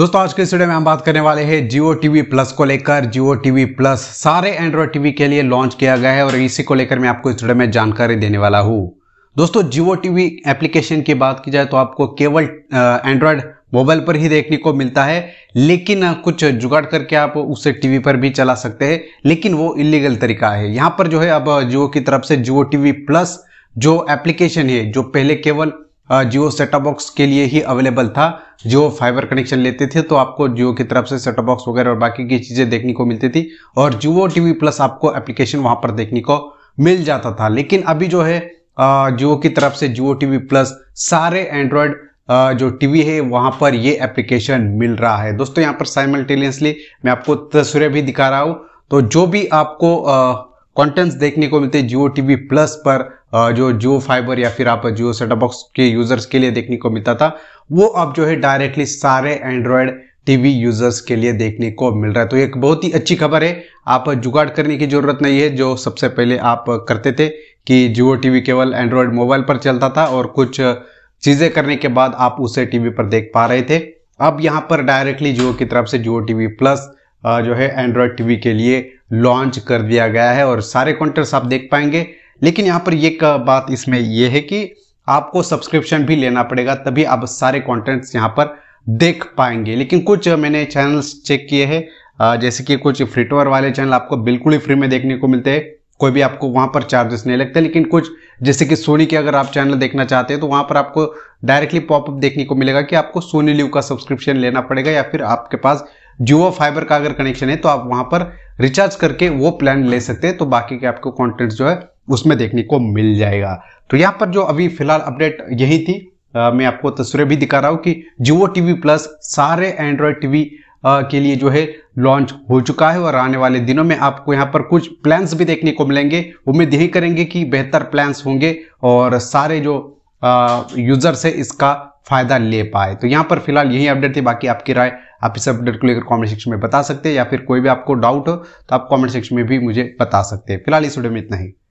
दोस्तों आज के स्टूडियो में हम बात करने वाले हैं जियो टीवी प्लस को लेकर जियो टीवी प्लस सारे एंड्रॉयड टीवी के लिए लॉन्च किया गया है और इसी को लेकर मैं आपको इस वीडियो में जानकारी देने वाला हूँ दोस्तों जियो टीवी एप्लीकेशन की बात की जाए तो आपको केवल एंड्रॉयड मोबाइल पर ही देखने को मिलता है लेकिन कुछ जुगाड़ करके आप उसे टीवी पर भी चला सकते हैं लेकिन वो इलीगल तरीका है यहाँ पर जो है अब जियो की तरफ से जियो टीवी प्लस जो एप्लीकेशन है जो पहले केवल जियो सेटअप बॉक्स के लिए ही अवेलेबल था जियो फाइबर कनेक्शन लेते थे तो आपको जियो की तरफ से सेटअप बॉक्स वगैरह और बाकी की चीज़ें देखने को मिलती थी और जियो टीवी प्लस आपको एप्लीकेशन वहां पर देखने को मिल जाता था लेकिन अभी जो है जियो की तरफ से जियो टीवी प्लस सारे एंड्रॉयड जो टीवी है वहां पर ये एप्लीकेशन मिल रहा है दोस्तों यहाँ पर साइमल्टेनियसली मैं आपको तस्वीरें भी दिखा रहा हूँ तो जो भी आपको कंटेंट्स देखने को मिलते हैं जियो टीवी प्लस पर जो जियो फाइबर या फिर आप जियो सेटअप बॉक्स के यूजर्स के लिए देखने को मिलता था वो अब जो है डायरेक्टली सारे एंड्रॉयड टीवी यूजर्स के लिए देखने को मिल रहा है तो एक बहुत ही अच्छी खबर है आप जुगाड़ करने की जरूरत नहीं है जो सबसे पहले आप करते थे कि जियो टीवी केवल एंड्रॉयड मोबाइल पर चलता था और कुछ चीज़ें करने के बाद आप उसे टीवी पर देख पा रहे थे अब यहाँ पर डायरेक्टली जियो की तरफ से जियो टीवी प्लस जो है एंड्रॉयड टीवी के लिए लॉन्च कर दिया गया है और सारे कॉन्टेंट्स आप देख पाएंगे लेकिन यहाँ पर एक बात इसमें यह है कि आपको सब्सक्रिप्शन भी लेना पड़ेगा तभी आप सारे कॉन्टेंट्स यहाँ पर देख पाएंगे लेकिन कुछ मैंने चैनल्स चेक किए हैं जैसे कि कुछ फ्रीटवर वाले चैनल आपको बिल्कुल ही फ्री में देखने को मिलते हैं कोई भी आपको वहां पर चार्जेस नहीं लगते लेकिन कुछ जैसे कि सोनी के अगर आप चैनल देखना चाहते हैं तो वहां पर आपको डायरेक्टली पॉपअप देखने को मिलेगा कि आपको सोनी लिव का सब्सक्रिप्शन लेना पड़ेगा या फिर आपके पास जियो फाइबर का अगर कनेक्शन है तो आप वहां पर रिचार्ज करके वो प्लान ले सकते हैं तो बाकी के आपको कॉन्टेंट जो है उसमें देखने को मिल जाएगा तो यहाँ पर जो अभी फिलहाल अपडेट यही थी आ, मैं आपको तस्वीरें भी दिखा रहा हूँ कि जियो टीवी प्लस सारे एंड्रॉयड टीवी के लिए जो है लॉन्च हो चुका है और आने वाले दिनों में आपको यहाँ पर कुछ प्लान्स भी देखने को मिलेंगे उम्मीद यही करेंगे कि बेहतर प्लान्स होंगे और सारे जो यूजर्स है इसका फ़ायदा ले पाए तो यहाँ पर फिलहाल यही अपडेट थी बाकी आपकी राय आप इस अपडेट को लेकर कमेंट सेक्शन में बता सकते हैं या फिर कोई भी आपको डाउट हो तो आप कमेंट सेक्शन में भी मुझे बता सकते हैं फिलहाल इस वीडियो में इतना ही